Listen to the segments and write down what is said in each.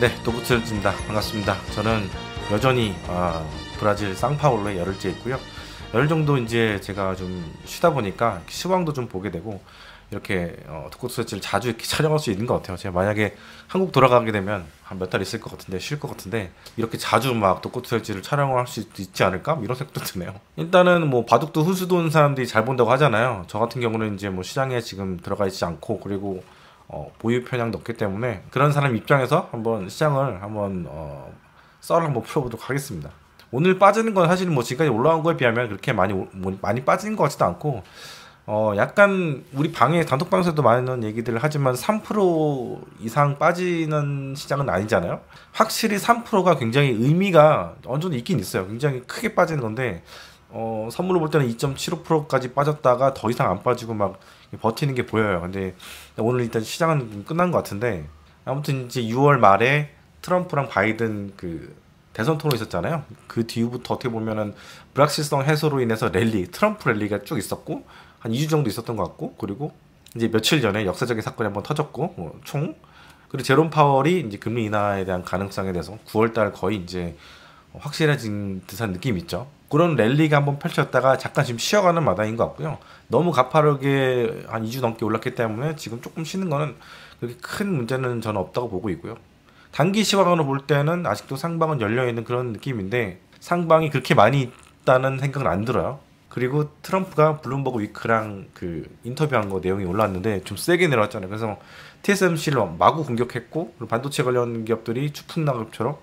네, 도부트입니다. 반갑습니다. 저는 여전히 어, 브라질 상파울로에 열흘째 있고요. 열흘 정도 이제 제가 좀 쉬다 보니까 시황도 좀 보게 되고 이렇게 어, 토크트레치를 자주 이렇게 촬영할 수 있는 것 같아요. 제가 만약에 한국 돌아가게 되면 한 몇 달 있을 것 같은데 쉴 것 같은데 이렇게 자주 막도크트레치를 촬영을 할 수 있지 않을까? 뭐 이런 생각도 드네요. 일단은 뭐 바둑도 훈수 도는 사람들이 잘 본다고 하잖아요. 저 같은 경우는 이제 뭐 시장에 지금 들어가 있지 않고 그리고 어, 보유 편향도 없기 때문에 그런 사람 입장에서 한번 시장을 한번 어, 썰을 한번 풀어보도록 하겠습니다. 오늘 빠지는 건 사실 뭐 지금까지 올라온 거에 비하면 그렇게 많이 오, 뭐 많이 빠진 것 같지도 않고 어 약간 우리 방에 단독 방에서도 많은 얘기들을 하지만 3% 이상 빠지는 시장은 아니잖아요. 확실히 3%가 굉장히 의미가 어느 정도 있긴 있어요. 굉장히 크게 빠지는 건데 어 선물로 볼 때는 2.75%까지 빠졌다가 더 이상 안 빠지고 막 버티는 게 보여요. 근데 오늘 일단 시장은 끝난 것 같은데 아무튼 이제 6월 말에 트럼프랑 바이든 그 대선 토론 있었잖아요. 그 뒤부터 어떻게 보면은 불확실성 해소로 인해서 랠리, 트럼프 랠리가 쭉 있었고 한 2주 정도 있었던 것 같고 그리고 이제 며칠 전에 역사적인 사건이 한번 터졌고 뭐총 그리고 제롬 파월이 이제 금리 인하에 대한 가능성에 대해서 9월 달 거의 이제 확실해진 듯한 느낌이 있죠. 그런 랠리가 한번 펼쳤다가 잠깐 지금 쉬어가는 마당인 것 같고요. 너무 가파르게 한 2주 넘게 올랐기 때문에 지금 조금 쉬는 거는 그렇게 큰 문제는 저는 없다고 보고 있고요. 단기 시각으로 볼 때는 아직도 상방은 열려 있는 그런 느낌인데 상방이 그렇게 많이 있다는 생각은 안 들어요. 그리고 트럼프가 블룸버그 위크랑 그 인터뷰한 거 내용이 올라왔는데 좀 세게 내려왔잖아요. 그래서 TSMC를 마구 공격했고 반도체 관련 기업들이 추풍 낙엽처럼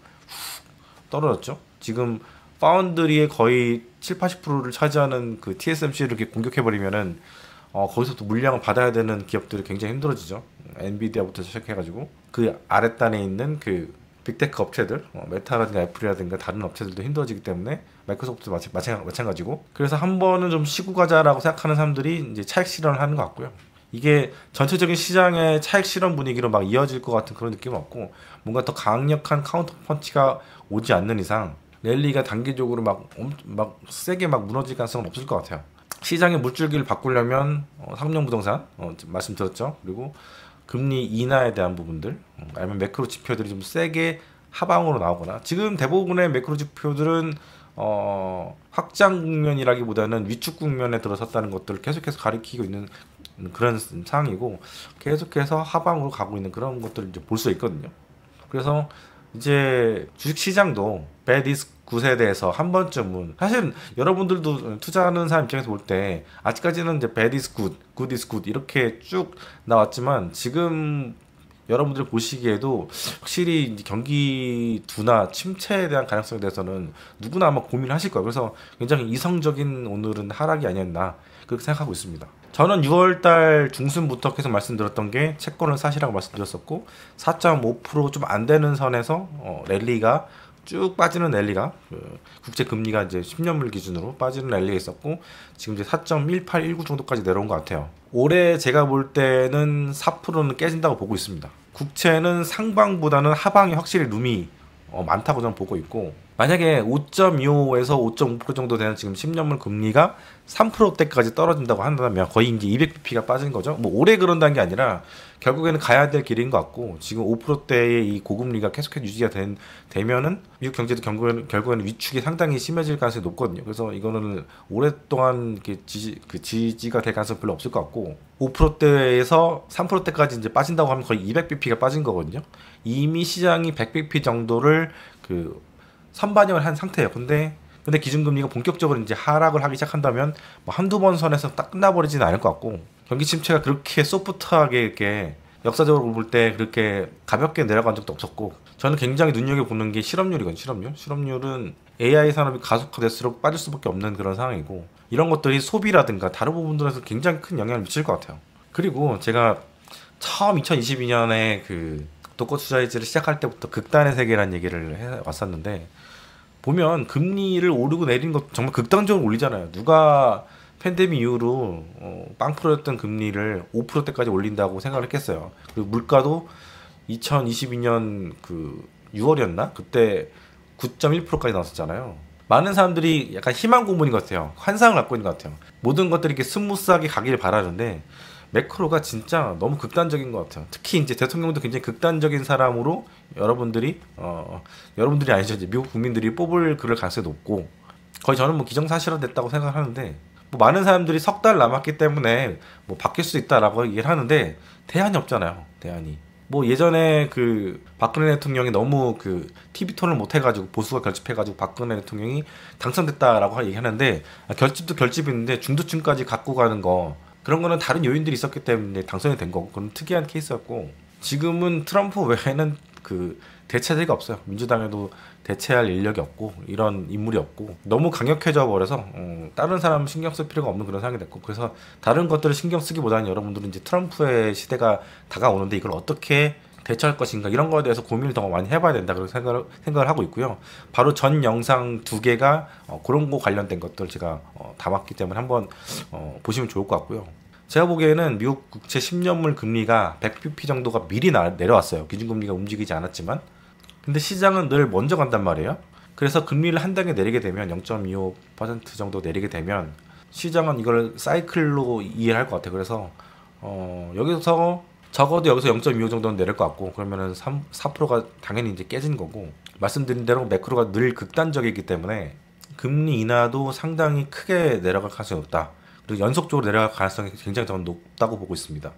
떨어졌죠. 지금 파운드리의 거의 7, 80%를 차지하는 그 TSMC를 이렇게 공격해버리면은 어, 거기서부터 물량을 받아야 되는 기업들이 굉장히 힘들어지죠. 엔비디아부터 시작해가지고 그 아랫단에 있는 그 빅테크 업체들, 어, 메타라든가 애플이라든가 다른 업체들도 힘들어지기 때문에 마이크로소프트 마치, 마찬가, 마찬가지고 그래서 한 번은 좀 쉬고 가자라고 생각하는 사람들이 이제 차익 실현을 하는 것 같고요. 이게 전체적인 시장의 차익 실현 분위기로 막 이어질 것 같은 그런 느낌은 없고 뭔가 더 강력한 카운터 펀치가 오지 않는 이상 랠리가 단기적으로 막, 막 세게 막 무너질 가능성은 없을 것 같아요. 시장의 물줄기를 바꾸려면 어, 상용 부동산 어, 말씀드렸죠. 그리고 금리 인하에 대한 부분들 어, 아니면 매크로 지표들이 좀 세게 하방으로 나오거나 지금 대부분의 매크로 지표들은 어, 확장 국면이라기보다는 위축 국면에 들어섰다는 것들을 계속해서 가리키고 있는 그런 상황이고 계속해서 하방으로 가고 있는 그런 것들을 볼 수 있거든요. 그래서 이제 주식시장도 베디스 9에대해서한 번쯤은 사실 여러분들도 투자하는 사람 입장에서 볼 때 아직까지는 이제 bad is g o o 이렇게 쭉 나왔지만 지금 여러분들 보시기에도 확실히 경기 둔화 침체에 대한 가능성에 대해서는 누구나 아마 고민하실 을 거예요. 그래서 굉장히 이성적인 오늘은 하락이 아니었나 그렇게 생각하고 있습니다. 저는 6월달 중순부터 계속 말씀드렸던 게 채권을 사시라고 말씀드렸었고 4.5%좀 안 되는 선에서 어, 랠리가 쭉 빠지는 랠리가 그 국제 금리가 이제 10년물 기준으로 빠지는 랠리가 있었고 지금 이제 4.1819 정도까지 내려온 것 같아요. 올해 제가 볼 때는 4%는 깨진다고 보고 있습니다. 국채는 상방보다는 하방이 확실히 룸이 어, 많다고 저는 보고 있고 만약에 5.25에서 5.5% 정도 되는 지금 10년물 금리가 3%대까지 떨어진다고 한다면 거의 이제 200bp가 빠진 거죠. 뭐 올해 그런다는 게 아니라 결국에는 가야 될 길인 것 같고 지금 5%대의 이 고금리가 계속해서 유지가 된, 되면은 미국 경제도 결국에는, 결국에는 위축이 상당히 심해질 가능성이 높거든요. 그래서 이거는 오랫동안 지지, 그 지지가 될 가능성이 별로 없을 것 같고 5%대에서 3%대까지 이제 빠진다고 하면 거의 200bp가 빠진 거거든요. 이미 시장이 100bp 정도를 그 선반영을 한 상태예요. 근데 근데 기준금리가 본격적으로 이제 하락을 하기 시작한다면 뭐 한두 번 선에서 딱 끝나버리진 않을 것 같고 경기 침체가 그렇게 소프트하게 이렇게 역사적으로 볼 때 그렇게 가볍게 내려간 적도 없었고 저는 굉장히 눈여겨보는 게 실업률이거든요 실업률 실업률은 AI 산업이 가속화될수록 빠질 수밖에 없는 그런 상황이고 이런 것들이 소비라든가 다른 부분들에서 굉장히 큰 영향을 미칠 것 같아요 그리고 제가 처음 2022년에 그 독거 투자이즈를 시작할 때부터 극단의 세계란 얘기를 해 왔었는데 보면 금리를 오르고 내리는 것 정말 극단적으로 올리잖아요. 누가 팬데믹 이후로 어, 빵프로였던 금리를 5%대까지 올린다고 생각을 했겠어요. 그리고 물가도 2022년 그 6월이었나? 그때 9.1%까지 나왔었잖아요. 많은 사람들이 약간 희망 고문인 것 같아요. 환상을 갖고 있는 것 같아요. 모든 것들이 이렇게 스무스하게 가기를 바라는데 매크로가 진짜 너무 극단적인 것 같아요. 특히 이제 대통령도 굉장히 극단적인 사람으로 여러분들이 어 여러분들이 아니죠 이제 미국 국민들이 뽑을 그럴 가능성이 높고 거의 저는 뭐 기정사실화됐다고 생각하는데 뭐 많은 사람들이 석 달 남았기 때문에 뭐 바뀔 수 있다라고 얘기를 하는데 대안이 없잖아요. 대안이. 뭐 예전에 그 박근혜 대통령이 너무 그 TV 톤을 못 해가지고 보수가 결집해가지고 박근혜 대통령이 당선됐다라고 얘기하는데 아, 결집도 결집인데 중도층까지 갖고 가는 거 그런 거는 다른 요인들이 있었기 때문에 당선이 된 거고 그건 특이한 케이스였고 지금은 트럼프 외에는 그 대체제가 없어요. 민주당에도 대체할 인력이 없고 이런 인물이 없고 너무 강력해져 버려서 어, 다른 사람 신경 쓸 필요가 없는 그런 상황이 됐고 그래서 다른 것들을 신경 쓰기보다는 여러분들은 이제 트럼프의 시대가 다가오는데 이걸 어떻게 대처할 것인가 이런 거에 대해서 고민을 더 많이 해봐야 된다 그런 생각을, 생각을 하고 있고요. 바로 전 영상 두 개가 어, 그런 거 관련된 것들 제가 어, 담았기 때문에 한번 어, 보시면 좋을 것 같고요. 제가 보기에는 미국 국채 10년물 금리가 100bp 정도가 미리 나, 내려왔어요. 기준금리가 움직이지 않았지만. 근데 시장은 늘 먼저 간단 말이에요. 그래서 금리를 한 단계 내리게 되면 0.25% 정도 내리게 되면 시장은 이걸 사이클로 이해할 것 같아요. 그래서 어, 여기서 적어도 여기서 0.25 정도는 내릴 것 같고 그러면은 3, 4%가 당연히 이제 깨진 거고 말씀드린 대로 매크로가 늘 극단적이기 때문에 금리 인하도 상당히 크게 내려갈 가능성이 높다 그리고 연속적으로 내려갈 가능성이 굉장히 저는 높다고 보고 있습니다.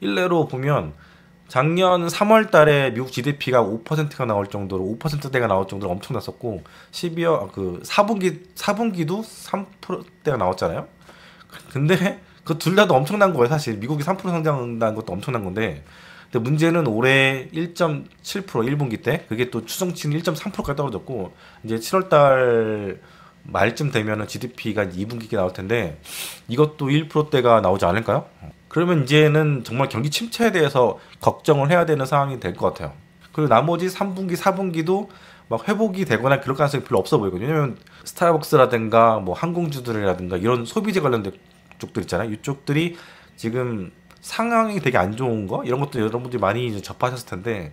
일례로 보면 작년 3월 달에 미국 GDP가 5%가 나올 정도로 5%대가 나올 정도로 엄청 났었고 12월 아, 그 4분기 4분기도 3%대가 나왔잖아요. 근데 그둘 다도 엄청난 거예요. 사실 미국이 3% 성장한 다는 것도 엄청난 건데. 근데 문제는 올해 1.7% 1분기 때 그게 또 추정치는 1.3%까지 떨어졌고 이제 7월 달 말쯤 되면은 GDP가 2분기에 나올 텐데 이것도 1%대가 나오지 않을까요? 그러면 이제는 정말 경기 침체에 대해서 걱정을 해야 되는 상황이 될 것 같아요. 그리고 나머지 3분기, 4분기도 막 회복이 되거나 그럴 가능성이 별로 없어 보이거든요. 왜냐면 스타벅스라든가 뭐 항공주들이라든가 이런 소비재 관련된 쪽들 있잖아요. 이쪽들이 지금 상황이 되게 안 좋은 거 이런 것도 여러분들이 많이 접하셨을 텐데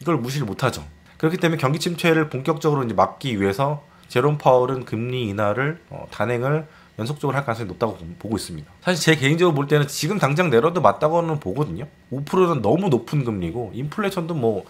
이걸 무시를 못하죠. 그렇기 때문에 경기 침체를 본격적으로 이제 막기 위해서 제롬 파월은 금리 인하를 어, 단행을 연속적으로 할 가능성이 높다고 보고 있습니다. 사실 제 개인적으로 볼 때는 지금 당장 내려도 맞다고는 보거든요. 5%는 너무 높은 금리고 인플레이션도 뭐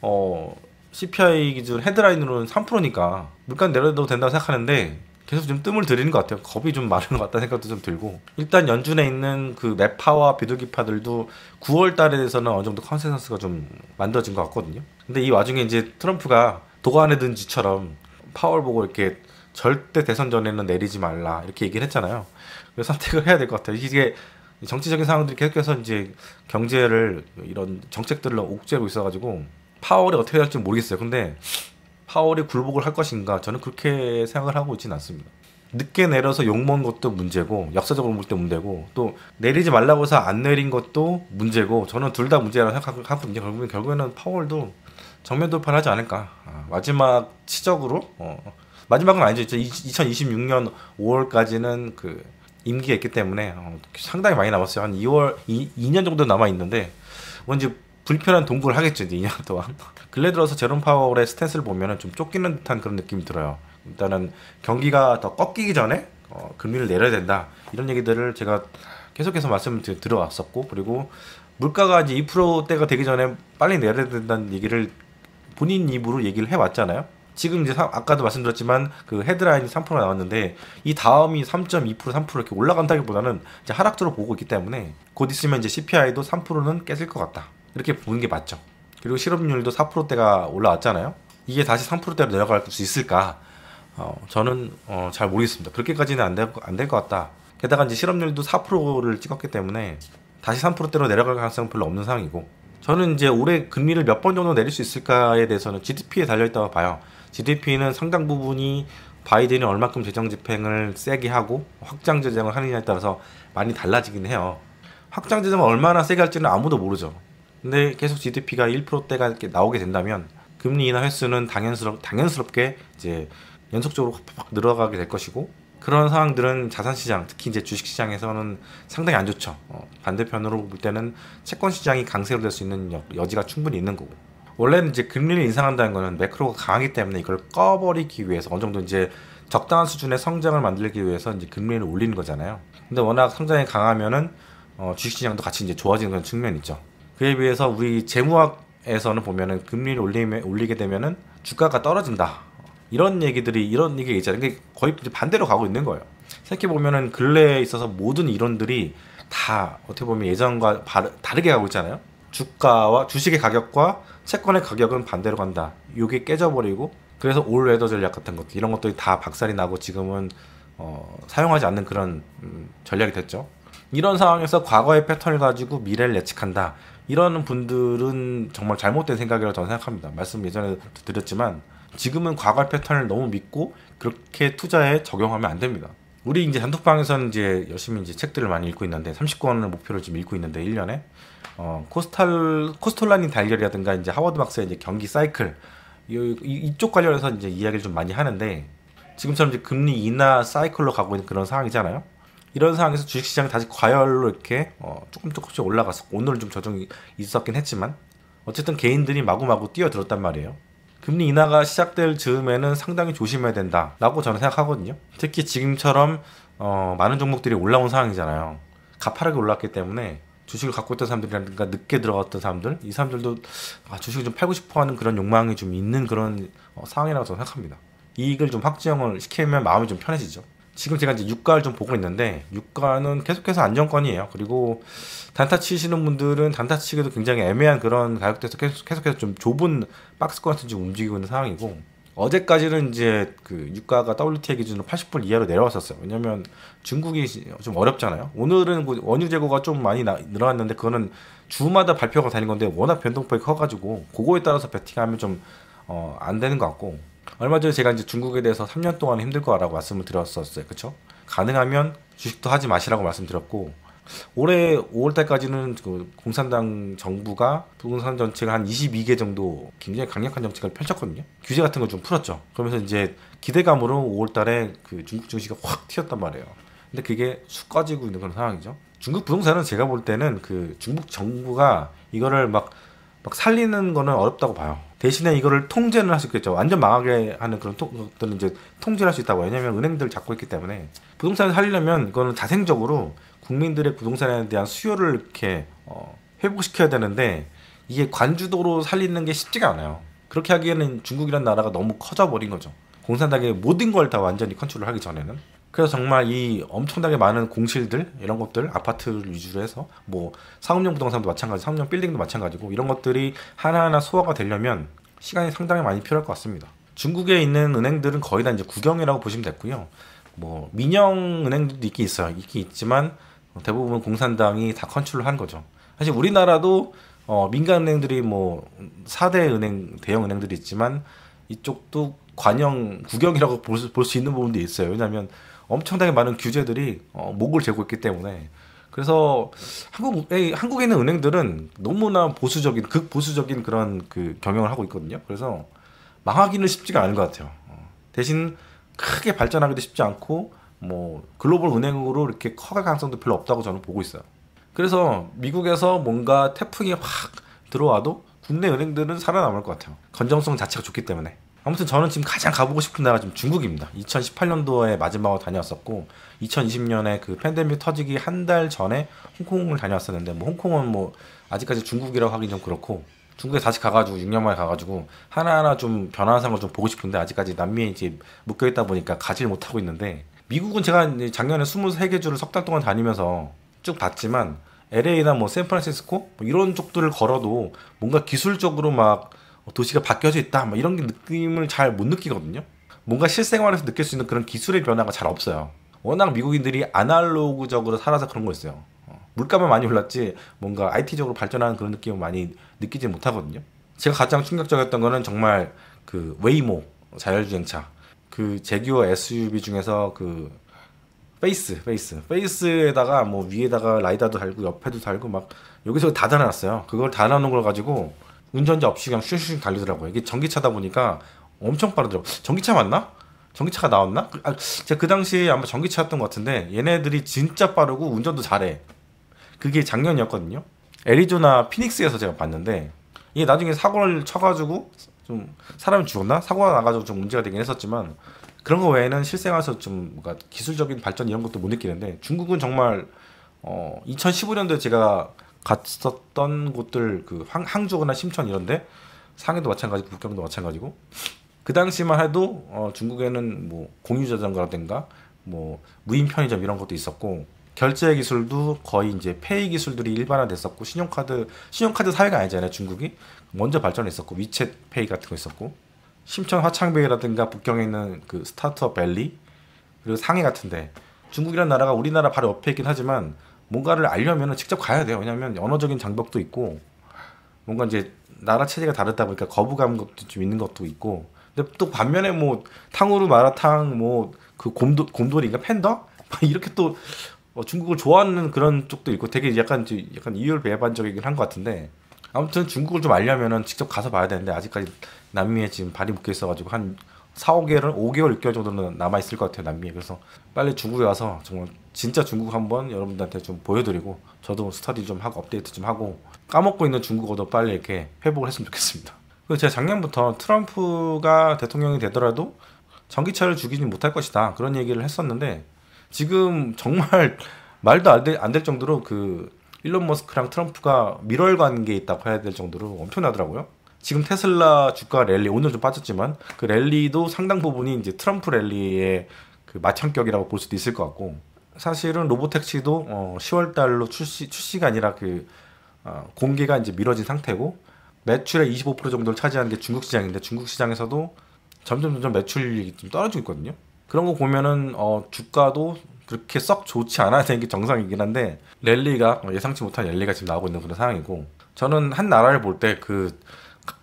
어, CPI 기준 헤드라인으로는 3%니까 물가 내려도 된다고 생각하는데 계속 좀 뜸을 들이는 것 같아요. 겁이 좀 많은 것 같다는 생각도 좀 들고 일단 연준에 있는 그 매파와 비둘기파들도 9월 달에 대해서는 어느 정도 컨센서스가 좀 만들어진 것 같거든요. 근데 이 와중에 이제 트럼프가 도안에 가든지처럼 파월 보고 이렇게 절대 대선 전에는 내리지 말라 이렇게 얘기를 했잖아요. 그래서 선택을 해야 될 것 같아요. 이게 정치적인 상황들이 계속해서 이제 경제를 이런 정책들을 옥죄고 있어가지고 파월이 어떻게 될지 모르겠어요. 근데 파월이 굴복을 할 것인가 저는 그렇게 생각을 하고 있지는 않습니다. 늦게 내려서 욕먹은 것도 문제고 역사적으로 볼 때 문제고 또 내리지 말라고 해서 안 내린 것도 문제고 저는 둘 다 문제라고 생각하거든요. 결국엔, 결국에는 파월도 정면 돌파를 하지 않을까 아, 마지막 치적으로 어, 마지막은 아니죠. 2026년 5월까지는 그 임기가 있기 때문에 어, 상당히 많이 남았어요. 한 2월 2, 년 정도 남아 있는데 뭔지 불편한 동굴을 하겠죠 이제 2년 동안 근래 들어서 제롬 파월의 스탠스를 보면은 좀 쫓기는 듯한 그런 느낌이 들어요 일단은 경기가 더 꺾이기 전에 어, 금리를 내려야 된다 이런 얘기들을 제가 계속해서 말씀을 들어왔었고 그리고 물가가 이제 2%대가 되기 전에 빨리 내려야 된다는 얘기를 본인 입으로 얘기를 해왔잖아요 지금 이제 사, 아까도 말씀드렸지만 그 헤드라인이 3%가 나왔는데 이 다음이 3.2% 3% 이렇게 올라간다기보다는 이제 하락적으로 보고 있기 때문에 곧 있으면 이제 CPI도 3%는 깨질 것 같다. 이렇게 보는 게 맞죠. 그리고 실업률도 4%대가 올라왔잖아요. 이게 다시 3%대로 내려갈 수 있을까? 어, 저는 어, 잘 모르겠습니다. 그렇게까지는 안될안될것 같다. 게다가 이제 실업률도 4%를 찍었기 때문에 다시 3%대로 내려갈 가능성은 별로 없는 상황이고 저는 이제 올해 금리를 몇 번 정도 내릴 수 있을까에 대해서는 GDP에 달려있다고 봐요. GDP는 상당 부분이 바이든이 얼만큼 재정 집행을 세게 하고 확장 재정을 하느냐에 따라서 많이 달라지긴 해요. 확장 재정을 얼마나 세게 할지는 아무도 모르죠. 근데 네, 계속 GDP가 1%대가 이렇게 나오게 된다면 금리 인하 횟수는 당연스럽, 당연스럽게 이제 연속적으로 확 늘어가게 될 것이고 그런 상황들은 자산시장 특히 이제 주식시장에서는 상당히 안 좋죠 어, 반대편으로 볼 때는 채권시장이 강세로 될 수 있는 여, 여지가 충분히 있는 거고 원래는 이제 금리를 인상한다는 거는 매크로가 강하기 때문에 이걸 꺼버리기 위해서 어느 정도 이제 적당한 수준의 성장을 만들기 위해서 이제 금리를 올리는 거잖아요 근데 워낙 성장이 강하면은 어, 주식시장도 같이 이제 좋아지는 그런 측면이 있죠 그에 비해서 우리 재무학에서는 보면은 금리를 올리면 올리게 되면은 주가가 떨어진다. 이런 얘기들이 이런 얘기가 있잖아요. 그게 거의 반대로 가고 있는 거예요. 생각해 보면은 근래에 있어서 모든 이론들이 다 어떻게 보면 예전과 다르게 가고 있잖아요. 주가와 주식의 가격과 채권의 가격은 반대로 간다. 요게 깨져버리고 그래서 올웨더 전략 같은 것 이런 것들이 다 박살이 나고 지금은 어, 사용하지 않는 그런 음, 전략이 됐죠. 이런 상황에서 과거의 패턴을 가지고 미래를 예측한다. 이런 분들은 정말 잘못된 생각이라고 저는 생각합니다. 말씀 예전에 드렸지만 지금은 과거 패턴을 너무 믿고 그렇게 투자에 적용하면 안 됩니다. 우리 이제 단톡방에서는 이제 열심히 이제 책들을 많이 읽고 있는데 30권을 목표를 지금 읽고 있는데 1년에 어, 코스탈 코스톨라닌 달걀이라든가 이제 하워드 박스의 이제 경기 사이클 이, 이쪽 관련해서 이제 이야기를 좀 많이 하는데 지금처럼 이제 금리 인하 사이클로 가고 있는 그런 상황이잖아요. 이런 상황에서 주식시장이 다시 과열로 이렇게 어, 조금 조금씩 올라가서 오늘은 좀저정이 있었긴 했지만 어쨌든 개인들이 마구마구 뛰어들었단 말이에요. 금리 인하가 시작될 즈음에는 상당히 조심해야 된다라고 저는 생각하거든요. 특히 지금처럼 어, 많은 종목들이 올라온 상황이잖아요. 가파르게 올랐기 때문에 주식을 갖고 있던 사람들이라든가 늦게 들어갔던 사람들 이 사람들도 아, 주식을 좀 팔고 싶어하는 그런 욕망이 좀 있는 그런 어, 상황이라고 저는 생각합니다. 이익을 좀 확정을 시키면 마음이 좀 편해지죠. 지금 제가 이제 유가를 좀 보고 있는데 유가는 계속해서 안정권이에요. 그리고 단타 치시는 분들은 단타 치기도 굉장히 애매한 그런 가격대에서 계속, 계속해서 좀 좁은 박스권 같은 지 움직이고 있는 상황이고 어제까지는 이제 그 유가가 WTI 기준으로 80불 이하로 내려왔었어요. 왜냐면 중국이 좀 어렵잖아요. 오늘은 원유 재고가 좀 많이 나, 늘어났는데 그거는 주마다 발표가 되는 건데 워낙 변동폭이 커가지고 그거에 따라서 베팅하면 좀 어, 안 되는 것 같고 얼마 전에 제가 이제 중국에 대해서 3년 동안 힘들 거라고 말씀을 드렸었어요. 그렇 가능하면 주식도 하지 마시라고 말씀드렸고 올해 5월달까지는 그 공산당 정부가 부동산 정책을 한 22개 정도 굉장히 강력한 정책을 펼쳤거든요. 규제 같은 걸 좀 풀었죠. 그러면서 이제 기대감으로 5월달에 그 중국 증시가 확 튀었단 말이에요. 근데 그게 쑥 꺼지고 있는 그런 상황이죠. 중국 부동산은 제가 볼 때는 그 중국 정부가 이거를 막, 막 살리는 거는 어렵다고 봐요. 대신에 이거를 통제는 할 수 있겠죠. 완전 망하게 하는 그런 것들은 이제 통제할 수 있다고. 왜냐면 은행들 잡고 있기 때문에 부동산을 살리려면 이거는 자생적으로 국민들의 부동산에 대한 수요를 이렇게 어, 회복시켜야 되는데 이게 관주도로 살리는 게 쉽지가 않아요. 그렇게 하기에는 중국이란 나라가 너무 커져 버린 거죠. 공산당의 모든 걸 다 완전히 컨트롤하기 전에는. 그래서 정말 이 엄청나게 많은 공실들 이런 것들 아파트를 위주로 해서 뭐 상업용 부동산도 마찬가지 상업용 빌딩도 마찬가지고 이런 것들이 하나하나 소화가 되려면 시간이 상당히 많이 필요할 것 같습니다 중국에 있는 은행들은 거의 다 이제 국영이라고 보시면 됐고요 뭐 민영 은행들도 있긴 있어요 있긴 있지만 대부분 공산당이 다 컨트롤 한 거죠 사실 우리나라도 어, 민간 은행들이 뭐 4대 은행 대형 은행들이 있지만 이쪽도 관영 국영이라고 볼 수 있는 부분도 있어요 왜냐하면 엄청나게 많은 규제들이 어, 목을 재고 있기 때문에 그래서 한국에 한국에 있는 은행들은 너무나 보수적인 극보수적인 그런 그 경영을 하고 있거든요. 그래서 망하기는 쉽지가 않은 것 같아요. 어, 대신 크게 발전하기도 쉽지 않고 뭐 글로벌 은행으로 이렇게 커갈 가능성도 별로 없다고 저는 보고 있어요. 그래서 미국에서 뭔가 태풍이 확 들어와도 국내 은행들은 살아남을 것 같아요. 건전성 자체가 좋기 때문에. 아무튼 저는 지금 가장 가보고 싶은 나라 지금 중국입니다. 2018년도에 마지막으로 다녀왔었고 2020년에 그 팬데믹 터지기 한 달 전에 홍콩을 다녀왔었는데 뭐 홍콩은 뭐 아직까지 중국이라고 하긴 좀 그렇고 중국에 다시 가가지고 6년 만에 가가지고 하나하나 좀변화한는을좀 보고 싶은데 아직까지 남미에 이제 묶여 있다 보니까 가지를 못하고 있는데 미국은 제가 작년에 23개 주를 석 달 동안 다니면서 쭉 봤지만 LA나 뭐 샌프란시스코 뭐 이런 쪽들을 걸어도 뭔가 기술적으로 막뭐 도시가 바뀌어져 있다 뭐 이런 느낌을 잘 못 느끼거든요. 뭔가 실생활에서 느낄 수 있는 그런 기술의 변화가 잘 없어요. 워낙 미국인들이 아날로그적으로 살아서 그런 거였어요. 어, 물가만 많이 올랐지 뭔가 IT적으로 발전하는 그런 느낌을 많이 느끼지 못하거든요. 제가 가장 충격적이었던 거는 정말 그 웨이모 자율주행차 그 제규어 SUV 중에서 그 페이스 페이스 페이스에다가 뭐 위에다가 라이다도 달고 옆에도 달고 막 여기서 다 달아놨어요. 그걸 달아놓은 걸 가지고 운전자 없이 그냥 슝슝 달리더라고요. 이게 전기차다 보니까 엄청 빠르더라고요. 전기차 맞나? 전기차가 나왔나? 그, 아, 제가 그 당시에 아마 전기차였던 것 같은데 얘네들이 진짜 빠르고 운전도 잘해. 그게 작년이었거든요. 애리조나 피닉스에서 제가 봤는데 이게 나중에 사고를 쳐가지고 좀 사람이 죽었나? 사고가 나가지고 좀 문제가 되긴 했었지만 그런 거 외에는 실생활에서 좀 뭔가 기술적인 발전 이런 것도 못 느끼는데 중국은 정말 어 2015년도에 제가 갔었던 곳들 그 항, 주거나 심천 이런데 상해도 마찬가지고 북경도 마찬가지고 그 당시만 해도 어, 중국에는 뭐 공유 자전거라든가 뭐 무인 편의점 이런 것도 있었고 결제 기술도 거의 이제 페이 기술들이 일반화됐었고 신용카드 신용카드 사회가 아니잖아요 중국이 먼저 발전했었고 위챗 페이 같은 거 있었고 심천 화창베이라든가 북경에 있는 그 스타트업 밸리 그리고 상해 같은데 중국이란 나라가 우리나라 바로 옆에 있긴 하지만 뭔가를 알려면 직접 가야 돼요. 왜냐하면 언어적인 장벽도 있고 뭔가 이제 나라 체제가 다르다 보니까 거부감 도좀 있는 것도 있고 근데 또 반면에 뭐 탕후루 마라탕 뭐 그 곰돌 곰돌이인가 팬더 막 이렇게 또 어, 중국을 좋아하는 그런 쪽도 있고 되게 약간 약간 이율배반적이긴 한 것 같은데 아무튼 중국을 좀알려면 직접 가서 봐야 되는데 아직까지 남미에 지금 발이 묶여 있어가지고 한 4, 5개월 5개월, 6개월 정도는 남아 있을 것 같아요 남미에. 그래서 빨리 중국에 와서 정말 진짜 중국 한번 여러분들한테 좀 보여드리고 저도 뭐 스터디 좀 하고 업데이트 좀 하고 까먹고 있는 중국어도 빨리 이렇게 회복을 했으면 좋겠습니다. 그 제가 작년부터 트럼프가 대통령이 되더라도 전기차를 죽이지 못할 것이다 그런 얘기를 했었는데 지금 정말 말도 안 될 안 될 정도로 그 일론 머스크랑 트럼프가 밀월 관계에 있다고 해야 될 정도로 엄청나더라고요. 지금 테슬라 주가 랠리 오늘 좀 빠졌지만 그 랠리도 상당 부분이 이제 트럼프 랠리의 그 마천격이라고 볼 수도 있을 것 같고 사실은 로보택시도 어 10월 달로 출시 출시가 아니라 그어 공개가 이제 미뤄진 상태고 매출의 25% 정도를 차지하는 게 중국 시장인데 중국 시장에서도 점점 점점 매출이 좀 떨어지고 있거든요. 그런 거 보면은 어 주가도 그렇게 썩 좋지 않아야 되는 게 정상이긴 한데 랠리가 어, 예상치 못한 랠리가 지금 나오고 있는 그런 상황이고 저는 한 나라를 볼 때그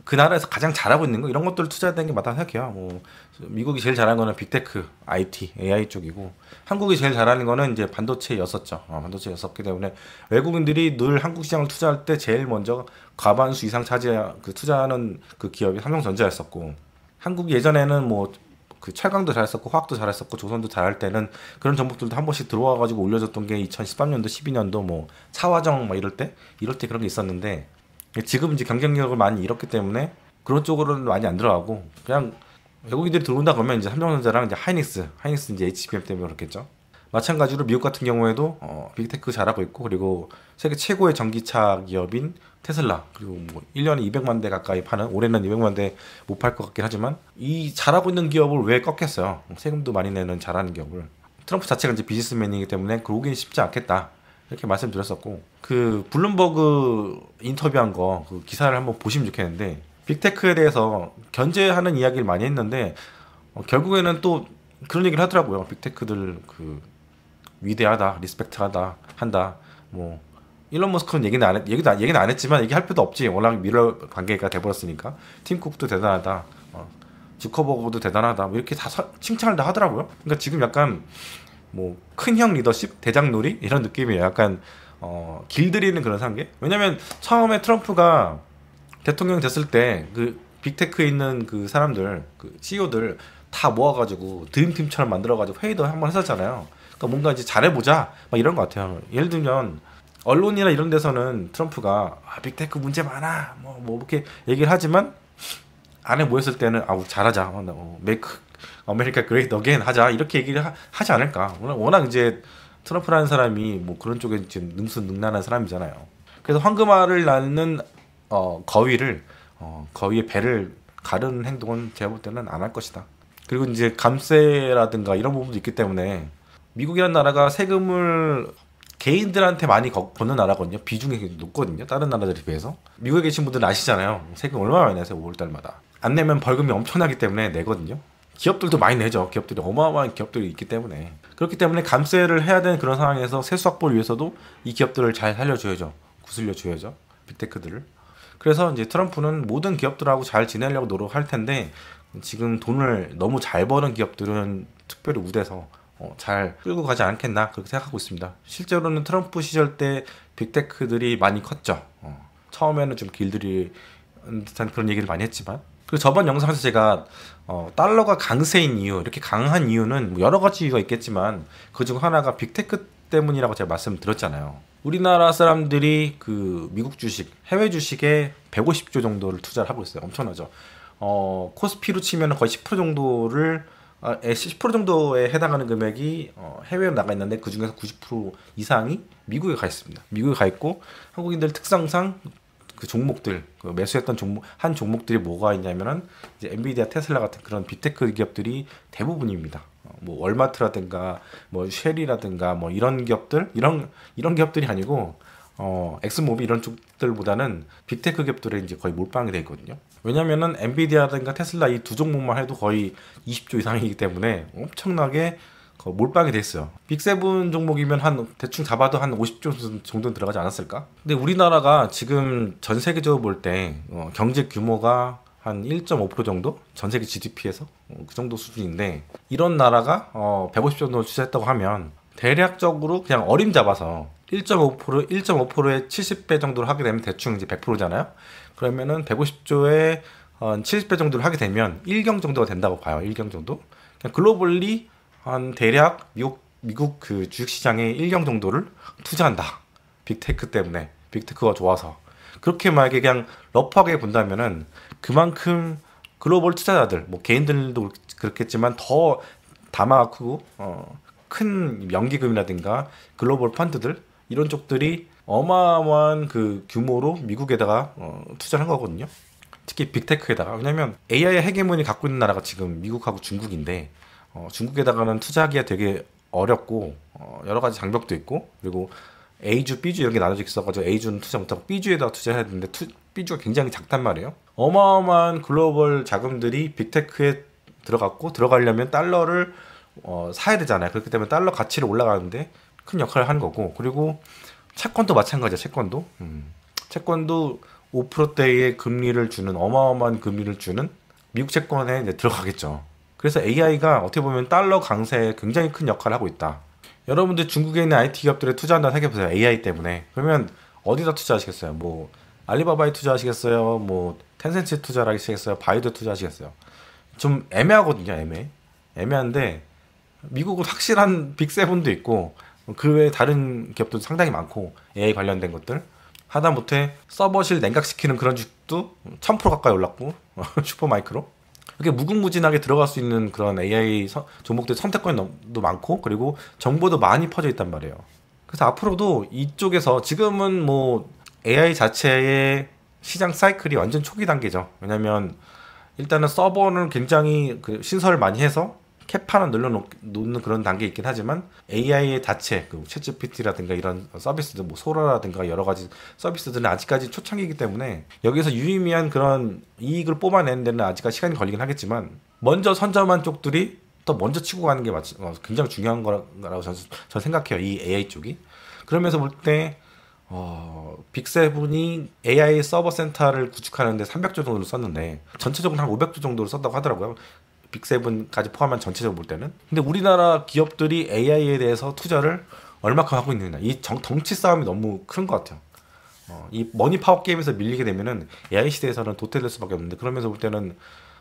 그 나라에서 가장 잘하고 있는 거 이런 것들을 투자해 되는 게 맞다고 생각해요. 뭐 미국이 제일 잘하는 거는 빅테크, IT, AI 쪽이고 한국이 제일 잘하는 거는 이제 반도체였었죠. 어, 반도체였었기 때문에 외국인들이 늘 한국 시장을 투자할 때 제일 먼저 과반수 이상 차지한 그 투자하는 그 기업이 삼성전자였었고 한국이 예전에는 뭐 그 철강도 잘했었고 화학도 잘했었고 조선도 잘할 때는 그런 정보들도 한 번씩 들어와 가지고 올려줬던 게 2013년도 12년도 뭐 차화정 막 이럴 때 이럴 때 그런 게 있었는데 지금 이제 경쟁력을 많이 잃었기 때문에 그런 쪽으로는 많이 안 들어가고 그냥 외국인들이 들어온다 그러면 이제 삼성전자랑 이제 하이닉스, 하이닉스 이제 HBM 때문에 그렇겠죠. 마찬가지로 미국 같은 경우에도 어, 빅테크 잘하고 있고 그리고 세계 최고의 전기차 기업인 테슬라 그리고 뭐 1년에 200만 대 가까이 파는 올해는 200만 대 못 팔 것 같긴 하지만 이 잘하고 있는 기업을 왜 꺾겠어요? 세금도 많이 내는 잘하는 기업을 트럼프 자체가 이제 비즈니스맨이기 때문에 그러긴 쉽지 않겠다. 이렇게 말씀드렸었고 그 블룸버그 인터뷰한 거 그 기사를 한번 보시면 좋겠는데 빅테크에 대해서 견제하는 이야기를 많이 했는데 어, 결국에는 또 그런 얘기를 하더라고요. 빅테크들 그 위대하다, 리스펙트하다, 한다. 뭐 일론 머스크는 얘기는 안 했, 얘기도 안, 얘기는 안 했지만 얘기할 필요도 없지. 워낙 미러 관계가 돼버렸으니까 팀쿡도 대단하다. 어, 주커버그도 대단하다. 뭐 이렇게 다 사, 칭찬을 다 하더라고요. 그러니까 지금 약간 뭐큰형 리더십, 대장놀이 이런 느낌이 약간 어, 길들이는 그런 상계. 왜냐면 처음에 트럼프가 대통령 됐을 때 그 빅테크에 있는 그 사람들, 그 CEO들 다 모아가지고 드림팀처럼 만들어가지고 회의도 한번 했었잖아요. 그러니까 뭔가 이제 잘해보자 막 이런 것 같아요. 예를 들면 언론이나 이런 데서는 트럼프가 아, 빅테크 문제 많아 뭐, 뭐 이렇게 얘기를 하지만 안에 모였을 때는 아우 잘하자 어, 메이크 어, 아메리카 그레이트 어게인 하자 이렇게 얘기를 하, 지 않을까. 워낙 이제 트럼프라는 사람이 뭐 그런 쪽에 지금 능수능란한 사람이잖아요. 그래서 황금알을 낳는 어, 거위를 어, 거위의 배를 가르는 행동은 제가 볼 때는 안 할 것이다. 그리고 이제 감세라든가 이런 부분도 있기 때문에 미국이라는 나라가 세금을 개인들한테 많이 걷는 나라거든요. 비중이 높거든요. 다른 나라들에 비해서. 미국에 계신 분들 아시잖아요. 세금 얼마 많이 내세요? 5월달마다. 안 내면 벌금이 엄청나기 때문에 내거든요. 기업들도 많이 내죠. 기업들이 어마어마한 기업들이 있기 때문에 그렇기 때문에 감세를 해야 되는 그런 상황에서 세수 확보를 위해서도 이 기업들을 잘 살려줘야죠. 구슬려줘야죠. 빅테크들을. 그래서 이제 트럼프는 모든 기업들하고 잘 지내려고 노력할 텐데 지금 돈을 너무 잘 버는 기업들은 특별히 우대서 어, 잘 끌고 가지 않겠나 그렇게 생각하고 있습니다. 실제로는 트럼프 시절 때 빅테크들이 많이 컸죠. 어, 처음에는 좀 길들이 듯한 그런 얘기를 많이 했지만 그리고 저번 영상에서 제가 어, 달러가 강세인 이유, 이렇게 강한 이유는 뭐 여러 가지가 있겠지만 그 중 하나가 빅테크 때문이라고 제가 말씀드렸잖아요. 우리나라 사람들이 그 미국 주식, 해외 주식에 150조 정도를 투자를 하고 있어요. 엄청나죠. 어, 코스피로 치면 거의 10% 정도를 10% 아, 정도에 해당하는 금액이 어, 해외로 나가 있는데 그 중에서 90% 이상이 미국에 가 있습니다. 미국에 가 있고 한국인들 특성상 그 종목들 그 매수했던 종목 한 종목들이 뭐가 있냐면은 이제 엔비디아, 테슬라 같은 그런 빅테크 기업들이 대부분입니다. 어, 뭐 월마트라든가 뭐 쉘이라든가 뭐 이런 기업들 이런 이런 기업들이 아니고 어, 엑스모비 이런 쪽들보다는 빅테크 기업들에 이제 거의 몰빵이 돼 있거든요. 왜냐면은 엔비디아든가 테슬라 이 두 종목만 해도 거의 20조 이상이기 때문에 엄청나게 몰빵이 됐어요. 빅세븐 종목이면 한 대충 잡아도 한 50조 정도는 들어가지 않았을까? 근데 우리나라가 지금 전 세계적으로 볼때 어, 경제 규모가 한 1.5% 정도? 전 세계 GDP에서 어, 그 정도 수준인데 이런 나라가 어, 150조 정도 투자했다고 하면 대략적으로 그냥 어림 잡아서 1.5% 1.5%에 70배 정도를 하게 되면 대충 이제 100%잖아요. 그러면은 150조에 한 70배 정도를 하게 되면 1경 정도가 된다고 봐요. 1경 정도. 그냥 글로벌리 한 대략 미국 미국 그 그주식시장에 1년 정도를 투자한다. 빅테크 때문에 빅테크가 좋아서 그렇게 만약에 그냥 러프하게 본다면은 그만큼 글로벌 투자자들 뭐 개인들도 그렇겠지만 더 담아크고 어, 큰 연기금이라든가 글로벌 펀드들 이런 쪽들이 어마어마한 그 규모로 미국에다가 어, 투자를 한 거거든요. 특히 빅테크에다가 왜냐면 AI 의 해계문이 갖고 있는 나라가 지금 미국하고 중국인데 어, 중국에다가는 투자하기가 되게 어렵고 어, 여러 가지 장벽도 있고 그리고 A주, B주 이렇게 나눠져 있어가지고 A주는 투자 못하고 B주에다가 투자해야 되는데 투, B주가 굉장히 작단 말이에요. 어마어마한 글로벌 자금들이 빅테크에 들어갔고 들어가려면 달러를 어, 사야 되잖아요. 그렇기 때문에 달러 가치를 올라가는데 큰 역할을 한 거고 그리고 채권도 마찬가지야. 채권도 음. 채권도 5%대의 금리를 주는 어마어마한 금리를 주는 미국 채권에 이제 들어가겠죠. 그래서 AI가 어떻게 보면 달러 강세에 굉장히 큰 역할을 하고 있다. 여러분들 중국에 있는 IT 기업들에 투자한다 생각해보세요. AI 때문에. 그러면 어디다 투자하시겠어요? 뭐 알리바바에 투자하시겠어요? 뭐 텐센트에 투자하시겠어요? 바이드 오 투자하시겠어요? 좀 애매하거든요. 애매. 애매한데 미국은 확실한 빅세븐도 있고 그 외에 다른 기업도 상당히 많고 AI 관련된 것들 하다못해 서버실 냉각시키는 그런 집도1000% 가까이 올랐고 슈퍼마이크로 그렇게 무궁무진하게 들어갈 수 있는 그런 AI 서, 종목들 선택권도 많고 그리고 정보도 많이 퍼져 있단 말이에요. 그래서 앞으로도 이쪽에서 지금은 뭐 AI 자체의 시장 사이클이 완전 초기 단계죠. 왜냐면 일단은 서버는 굉장히 그 신설을 많이 해서 캐파는 늘러놓는 그런 단계에 있긴 하지만 AI의 자체, 그 챗GPT라든가 이런 서비스들, 뭐 소라라든가 여러 가지 서비스들은 아직까지 초창기이기 때문에 여기서 유의미한 그런 이익을 뽑아내는 데는 아직까지 시간이 걸리긴 하겠지만 먼저 선점한 쪽들이 더 먼저 치고 가는 게 마치, 어, 굉장히 중요한 거라고 저는, 저는 생각해요. 이 AI 쪽이. 그러면서 볼 때 어, 빅세븐이 AI 서버 센터를 구축하는데 300조 정도를 썼는데 전체적으로 한 500조 정도를 썼다고 하더라고요. 빅세븐까지 포함한 전체적으로 볼 때는 근데 우리나라 기업들이 AI에 대해서 투자를 얼마큼 하고 있느냐 이 정, 치 싸움이 너무 큰 것 같아요 어, 이 머니 파워 게임에서 밀리게 되면은 AI 시대에서는 도태될 수밖에 없는데 그러면서 볼 때는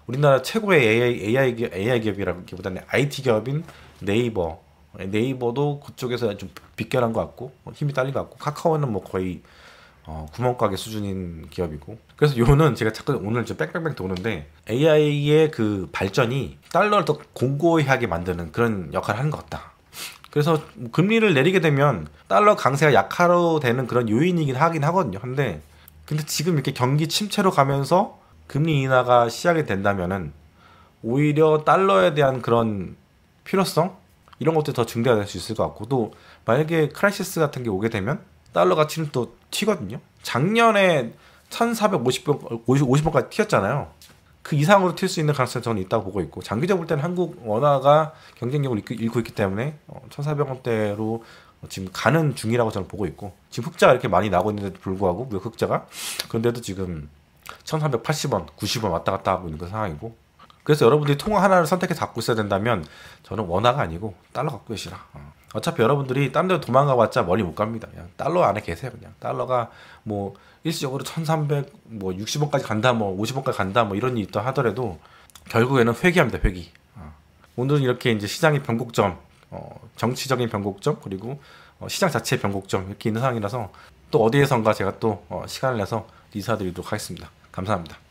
우리나라 최고의 AI, AI, 기업, AI 기업이라기보다는 IT 기업인 네이버 어, 네이버도 그쪽에서 좀 빗겨난 것 같고 어, 힘이 딸린 것 같고 카카오는 뭐 거의 어, 구멍가게 수준인 기업이고 그래서 요는 제가 자꾸 오늘 좀 빽빽빽 도는데 AI의 그 발전이 달러를 더 공고하게 만드는 그런 역할을 하는 것 같다 그래서 금리를 내리게 되면 달러 강세가 약화로 되는 그런 요인이긴 하긴 하거든요 근데 근데 지금 이렇게 경기 침체로 가면서 금리 인하가 시작이 된다면은 오히려 달러에 대한 그런 필요성 이런 것들이 더 증대가 될 수 있을 것 같고 또 만약에 크라이시스 같은 게 오게 되면 달러 가치는 또 튀거든요. 작년에 1,450원, 50원까지 튀었잖아요. 그 이상으로 튈 수 있는 가능성이 저는 있다고 보고 있고 장기적으로 볼 때는 한국 원화가 경쟁력을 잃고 있기 때문에 1,400원대로 어, 지금 가는 중이라고 저는 보고 있고 지금 흑자가 이렇게 많이 나고 있는데도 불구하고 무역 흑자가 그런데도 지금 1,380원, 90원 왔다 갔다 하고 있는 그 상황이고 그래서 여러분들이 통화 하나를 선택해 서 갖고 있어야 된다면 저는 원화가 아니고 달러 갖고 계시라. 어. 어차피 여러분들이 딴 데로 도망가봤자 멀리 못 갑니다. 그냥 달러 안에 계세요. 그냥 달러가 뭐 일시적으로 1,300뭐 60원까지 간다, 뭐 50원까지 간다, 뭐 이런 일이 있다 하더라도 결국에는 회귀합니다. 회귀. 어. 오늘은 이렇게 이제 시장의 변곡점, 어, 정치적인 변곡점 그리고 어, 시장 자체의 변곡점 이렇게 있는 상황이라서 또 어디에선가 제가 또 어, 시간을 내서 인사드리도록 하겠습니다. 감사합니다.